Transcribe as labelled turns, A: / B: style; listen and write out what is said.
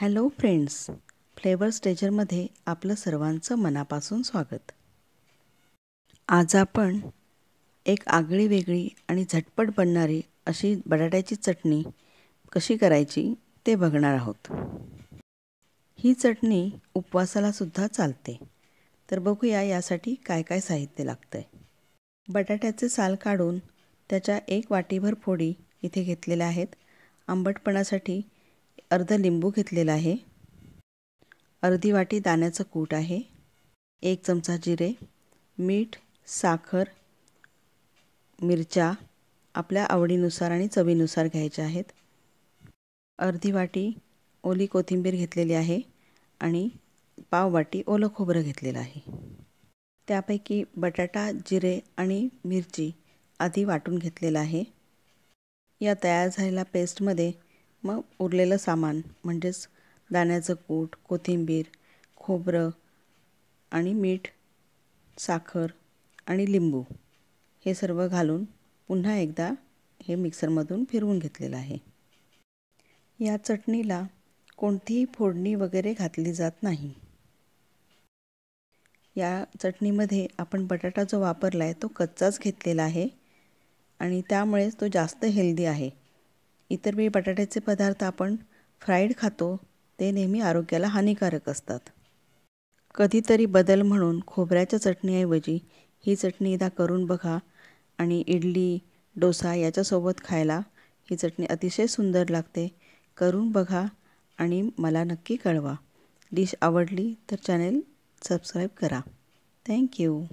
A: hello friends flavour स्टेजरमध्ये आपलं सर्वांचं मनापासून स्वागत आज आपण एक आगळी वेगळी आणि झटपट बनणारी अशी बटाट्याची चटणी कशी करायची ते बघणार आहोत ही चटणी उपवासालासुद्धा चालते तर बघूया यासाठी काय काय साहित्य लागतं आहे बटाट्याचे साल काढून त्याच्या एक वाटीभर फोडी इथे घेतलेल्या आहेत आंबटपणासाठी अर्धा लिंबू घेतलेला आहे अर्धी वाटी दाण्याचं कूट आहे एक चमचा जिरे मीठ साखर मिरच्या आपल्या आवडीनुसार आणि चवीनुसार घ्यायच्या आहेत अर्धी वाटी ओली कोथिंबीर घेतलेली आहे आणि पाव वाटी ओलं खोबरं घेतलेलं आहे त्यापैकी बटाटा जिरे आणि मिरची आधी वाटून घेतलेलं आहे या तयार झालेल्या पेस्टमध्ये मग उरलेलं सामान म्हणजेच दाण्याचं कूट कोथिंबीर खोबरं आणि मीठ साखर आणि लिंबू हे सर्व घालून पुन्हा एकदा हे मिक्सरमधून फिरवून घेतलेलं आहे या चटणीला कोणतीही फोडणी वगैरे घातली जात नाही या चटणीमध्ये आपण बटाटा जो वापरला आहे तो कच्चाच घेतलेला आहे आणि त्यामुळेच तो जास्त हेल्दी आहे इतर वेळी बटाट्याचे पदार्थ आपण फ्राईड खातो ते नेहमी आरोग्याला हानिकारक असतात कधीतरी बदल म्हणून खोबऱ्याच्या चटणीऐवजी ही चटणी एकदा करून बघा आणि इडली डोसा याच्यासोबत खायला ही चटणी अतिशय सुंदर लागते करून बघा आणि मला नक्की कळवा डिश आवडली तर चॅनेल सबस्क्राईब करा थँक्यू